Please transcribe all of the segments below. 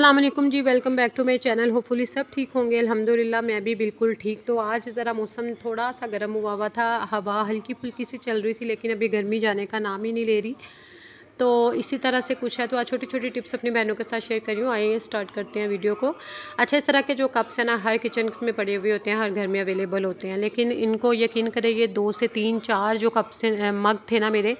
Aslam ji welcome back to my channel hopefully सब ठीक होंगे अल्हम्दुलिल्लाह मैं भी बिल्कुल ठीक तो आज ज़रा मौसम थोड़ा सा गर्म हुआ हुआ था हवा हल्की फुल्की सी चल रही थी लेकिन अभी गर्मी जाने का नाम ही नहीं ले रही तो इसी तरह से कुछ है तो आज छोटी छोटी टिप्स अपनी बहनों के साथ शेयर करी हूँ आइए स्टार्ट करते हैं वीडियो को अच्छा इस तरह के जो कप्स हैं ना हर किचन में पड़े हुए होते हैं हर घर में अवेलेबल होते हैं लेकिन इनको यकीन करें ये दो से तीन चार जो कप्स मग थे ना मेरे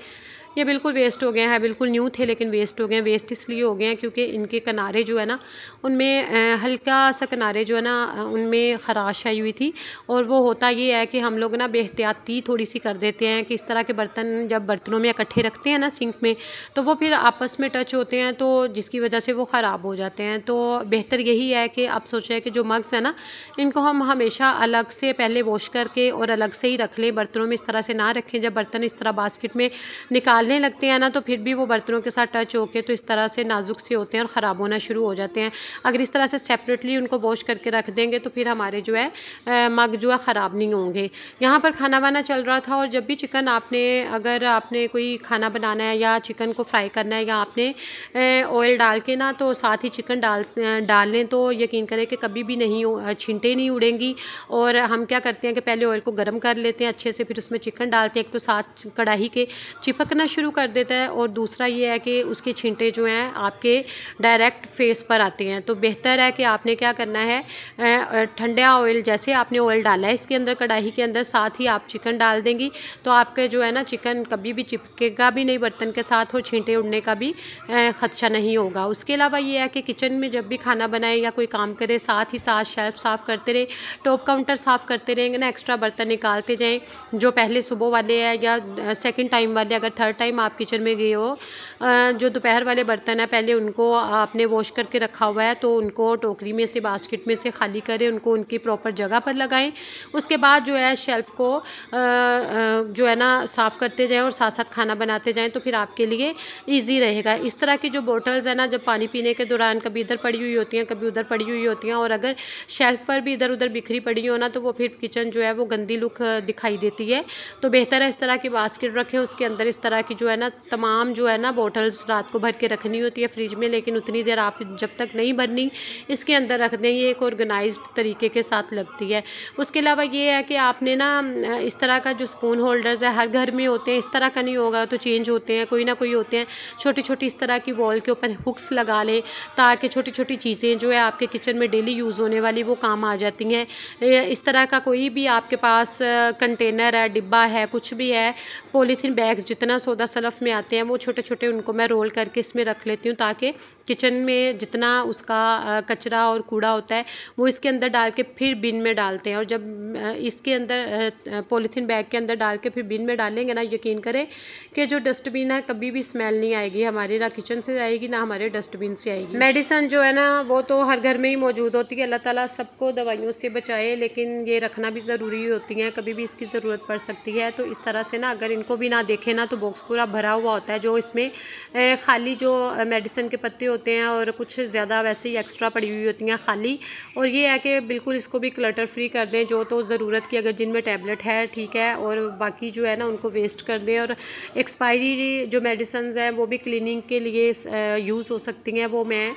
ये बिल्कुल वेस्ट हो गए हैं बिल्कुल न्यू थे लेकिन वेस्ट हो गए हैं वेस्ट इसलिए हो गए हैं क्योंकि इनके किनारे जो है ना उनमें हल्का सा किनारे जो है ना उनमें खराश आई हुई थी और वो होता ये है कि हम लोग ना बेहतियाती थोड़ी सी कर देते हैं कि इस तरह के बर्तन जब बर्तनों में इकट्ठे रखते हैं ना सिंक में तो वो फिर आपस में टच होते हैं तो जिसकी वजह से वो ख़राब हो जाते हैं तो बेहतर यही है कि आप सोचें कि जो मग्स हैं ना इनको हम हमेशा अलग से पहले वॉश करके और अलग से ही रख लें बर्तनों में इस तरह से ना रखें जब बर्तन इस तरह बास्केट में निकाल निकालने लगते हैं ना तो फिर भी वो बर्तनों के साथ टच होकर तो इस तरह से नाजुक से होते हैं और ख़राब होना शुरू हो जाते हैं अगर इस तरह से सेपरेटली उनको वॉश करके रख देंगे तो फिर हमारे जो है मग जो है ख़राब नहीं होंगे यहाँ पर खाना वाना चल रहा था और जब भी चिकन आपने अगर आपने कोई खाना बनाना है या चिकन को फ्राई करना है या आपने ऑयल डाल के ना तो साथ ही चिकन डाल डाल लें तो यकीन करें कि कभी भी नहीं छिंटे नहीं उड़ेंगी और हम क्या करते हैं कि पहले ऑयल को गर्म कर लेते हैं अच्छे से फिर उसमें चिकन डालते हैं एक तो साथ कढ़ाई के चिपकना शुरू कर देता है और दूसरा ये है कि उसके छींटे जो हैं आपके डायरेक्ट फेस पर आते हैं तो बेहतर है कि आपने क्या करना है ठंडा ऑयल जैसे आपने ऑयल डाला है इसके अंदर कढ़ाई के अंदर साथ ही आप चिकन डाल देंगी तो आपके जो है ना चिकन कभी भी चिपकेगा भी नहीं बर्तन के साथ और छींटे उड़ने का भी ख़दशा नहीं होगा उसके अलावा ये है कि किचन में जब भी खाना बनाए या कोई काम करे साथ ही साथ शेल्फ साफ़ करते रहें टॉप काउंटर साफ़ करते रहेंगे ना एक्स्ट्रा बर्तन निकालते जाएँ जो पहले सुबह वाले हैं या सेकेंड टाइम वाले अगर थर्ड टाइम आप किचन में गए हो जो दोपहर वाले बर्तन हैं पहले उनको आपने वॉश करके रखा हुआ है तो उनको टोकरी में से बास्केट में से खाली करें उनको उनकी प्रॉपर जगह पर लगाएं उसके बाद जो है शेल्फ़ को जो है ना साफ़ करते जाएँ और साथ साथ खाना बनाते जाएँ तो फिर आपके लिए ईजी रहेगा इस तरह की जो बोटल्स हैं ना जब पानी पीने के दौरान कभी इधर पड़ी हुई होती हैं कभी उधर पड़ी हुई होती हैं और अगर शेल्फ़ पर भी इधर उधर बिखरी पड़ी हो ना तो वो फिर किचन जो है वो गंदी लुक दिखाई देती है तो बेहतर है इस तरह की बास्केट रखें उसके अंदर इस तरह बाकी जो है ना तमाम जो है ना बॉटल्स रात को भर के रखनी होती है फ्रिज में लेकिन उतनी देर आप जब तक नहीं भरनी इसके अंदर रख दें ये एक ऑर्गेनाइज तरीके के साथ लगती है उसके अलावा ये है कि आपने ना इस तरह का जो स्पून होल्डर्स है हर घर में होते हैं इस तरह का नहीं होगा तो चेंज होते हैं कोई ना कोई होते हैं छोटी छोटी इस तरह की वॉल के ऊपर हुक्स लगा लें ताकि छोटी छोटी चीज़ें जो है आपके किचन में डेली यूज़ होने वाली वो काम आ जाती हैं इस तरह का कोई भी आपके पास कंटेनर है डिब्बा है कुछ भी है पॉलीथीन बैग्स जितना सौदा सौदा सलफ़ में आते हैं वो छोटे छोटे उनको मैं रोल करके इसमें रख लेती हूँ ताकि किचन में जितना उसका कचरा और कूड़ा होता है वो इसके अंदर डाल के फिर बिन में डालते हैं और जब इसके अंदर पॉलीथीन बैग के अंदर डाल के फिर बिन में डालेंगे ना यकीन करें कि जो डस्टबिन है कभी भी स्मेल नहीं आएगी हमारे ना किचन से आएगी ना हमारे डस्टबिन से आएगी मेडिसन जो है ना वो तो हर घर में ही मौजूद होती है अल्लाह ताला सबको दवाइयों से बचाए लेकिन ये रखना भी ज़रूरी होती है कभी भी इसकी ज़रूरत पड़ सकती है तो इस तरह से ना अगर इनको भी ना देखें ना तो बॉक्स पूरा भरा हुआ होता है जो इसमें खाली जो मेडिसिन के पत्ते होते हैं और कुछ ज़्यादा वैसे ही एक्स्ट्रा पड़ी हुई होती हैं खाली और ये है कि बिल्कुल इसको भी क्लटर फ्री कर दें जो तो ज़रूरत की अगर जिनमें टैबलेट है ठीक है और बाकी जो है ना उनको वेस्ट कर दें और एक्सपायरी जो मेडिसन हैं वो भी क्लिनिंग के लिए यूज़ हो सकती हैं वो मैं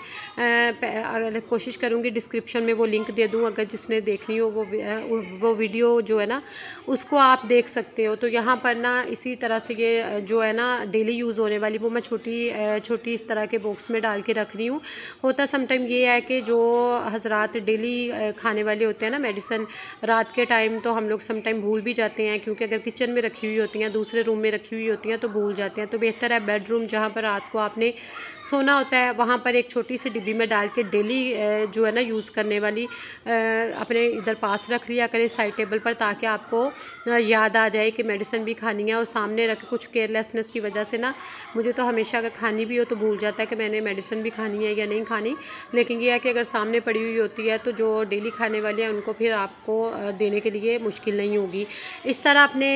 कोशिश करूँगी डिस्क्रिप्शन में वो लिंक दे दूँ अगर जिसने देखनी हो वो वो वीडियो जो है ना उसको आप देख सकते हो तो यहाँ पर ना इसी तरह से ये जो है ना डेली यूज़ होने वाली वो मैं छोटी छोटी इस तरह के बॉक्स में डाल के रख रही हूँ होता समटाइम ये है कि जो हजरात डेली खाने वाले होते हैं ना मेडिसन रात के टाइम तो हम लोग समटाइम भूल भी जाते हैं क्योंकि अगर किचन में रखी हुई होती हैं दूसरे रूम में रखी हुई होती हैं तो भूल जाते हैं तो बेहतर है बेडरूम जहाँ पर रात को आपने सोना होता है वहाँ पर एक छोटी सी डिब्बी में डाल के डेली जो है ना यूज़ करने वाली अपने इधर पास रख लिया करें साइड टेबल पर ताकि आपको याद आ जाए कि मेडिसिन भी खानी है और सामने रख कुछ केयरलेस नर्वसनेस की वजह से ना मुझे तो हमेशा अगर खानी भी हो तो भूल जाता है कि मैंने मेडिसिन भी खानी है या नहीं खानी लेकिन यह है कि अगर सामने पड़ी हुई होती है तो जो डेली खाने वाले हैं उनको फिर आपको देने के लिए मुश्किल नहीं होगी इस तरह आपने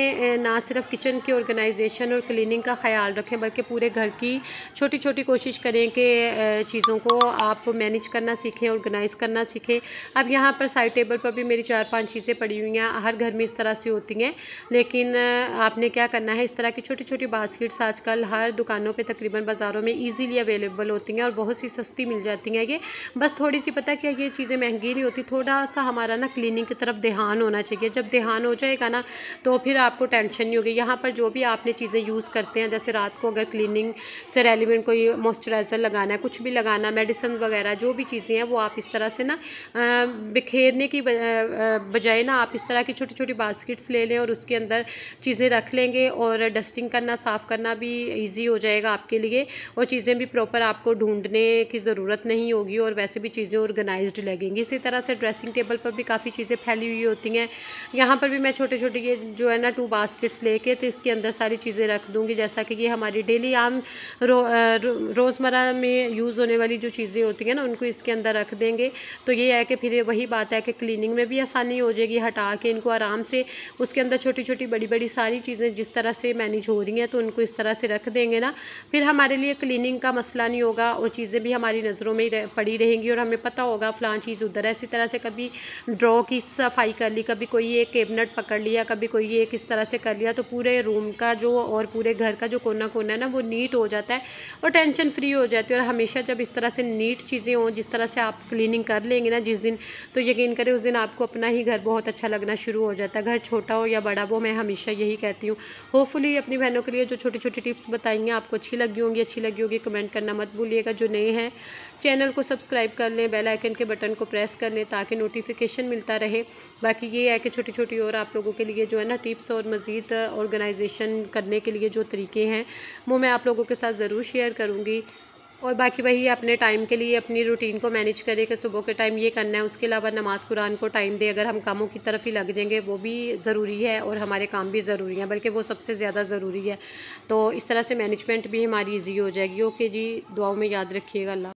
ना सिर्फ किचन की ऑर्गेनाइजेशन और क्लिनिंग का ख्याल रखें बल्कि पूरे घर की छोटी छोटी कोशिश करें कि चीज़ों को आप मैनेज करना सीखें ऑर्गेनाइज़ करना सीखें अब यहाँ पर साइड टेबल पर भी मेरी चार पाँच चीज़ें पड़ी हुई हैं हर घर में इस तरह से होती हैं लेकिन आपने क्या करना है इस तरह की छोटी छोटी बास्केट्स आजकल हर दुकानों पे तकरीबन बाज़ारों में इजीली अवेलेबल होती हैं और बहुत सी सस्ती मिल जाती हैं ये बस थोड़ी सी पता क्या ये चीज़ें महंगी नहीं होती थोड़ा सा हमारा ना क्लिनिंग की तरफ ध्यान होना चाहिए जब ध्यान हो जाएगा ना तो फिर आपको टेंशन नहीं होगी यहाँ पर जो भी आपने चीज़ें यूज़ करते हैं जैसे रात को अगर क्लिनिंग से रेलिवेंट कोई मॉइस्चराइज़र लगाना है कुछ भी लगाना मेडिसिन वगैरह जो भी चीज़ें हैं वो आप इस तरह से ना बिखेरने की बजाय ना आप इस तरह की छोटी छोटी बास्किट्स ले लें और उसके अंदर चीज़ें रख लेंगे और डस्टिंग करना साफ़ करना भी ईजी हो जाएगा आपके लिए और चीज़ें भी प्रॉपर आपको ढूंढने की ज़रूरत नहीं होगी और वैसे भी चीज़ें ऑर्गेनाइज्ड लगेंगी इसी तरह से ड्रेसिंग टेबल पर भी काफ़ी चीज़ें फैली हुई होती हैं यहाँ पर भी मैं छोटे छोटे ये जो है ना टू बास्केट्स लेके तो इसके अंदर सारी चीज़ें रख दूँगी जैसा कि ये हमारी डेली आम रो, रो रोज़मर्रा में यूज़ होने वाली जो चीज़ें होती हैं ना उनको इसके अंदर रख देंगे तो ये है कि फिर वही बात है कि क्लिनिंग में भी आसानी हो जाएगी हटा के इनको आराम से उसके अंदर छोटी छोटी बड़ी बड़ी सारी चीज़ें जिस तरह से मैनेज हो रही हैं तो तो उनको इस तरह से रख देंगे ना फिर हमारे लिए क्लीनिंग का मसला नहीं होगा और चीज़ें भी हमारी नज़रों में रह, पड़ी रहेंगी और हमें पता होगा फ़लाँ चीज़ उधर है इसी तरह से कभी ड्रॉ की सफाई कर ली कभी कोई एक कैबिनेट पकड़ लिया कभी कोई एक इस तरह से कर लिया तो पूरे रूम का जो और पूरे घर का जो कोना कोना है ना वो नीट हो जाता है और टेंशन फ्री हो जाती है और हमेशा जब इस तरह से नीट चीज़ें हों जिस तरह से आप क्लीनिंग कर लेंगे ना जिस दिन तो यकीन करें उस दिन आपको अपना ही घर बहुत अच्छा लगना शुरू हो जाता है घर छोटा हो या बड़ा वो मैं हमेशा यही कहती हूँ होपफुली अपनी बहनों के लिए जो छोटी छोटी टिप्स बताई हैं आपको अच्छी लगी होंगी अच्छी लगी होगी कमेंट करना मत भूलिएगा जो नए हैं चैनल को सब्सक्राइब कर लें बेल आइकन के बटन को प्रेस कर लें ताकि नोटिफिकेशन मिलता रहे बाकी ये है कि छोटी छोटी और आप लोगों के लिए जो है ना टिप्स और मज़ीद ऑर्गेनाइजेशन करने के लिए जो तरीके हैं वो मैं आप लोगों के साथ ज़रूर शेयर करूँगी और बाकी वही अपने टाइम के लिए अपनी रूटीन को मैनेज करें कि सुबह के टाइम ये करना है उसके अलावा नमाज़ कुरान को टाइम दे अगर हम कामों की तरफ ही लग जाएंगे वो भी ज़रूरी है और हमारे काम भी ज़रूरी हैं बल्कि वो सबसे ज़्यादा ज़रूरी है तो इस तरह से मैनेजमेंट भी हमारी ईजी हो जाएगी ओके जी दुआओं में याद रखिएगा अल्लाह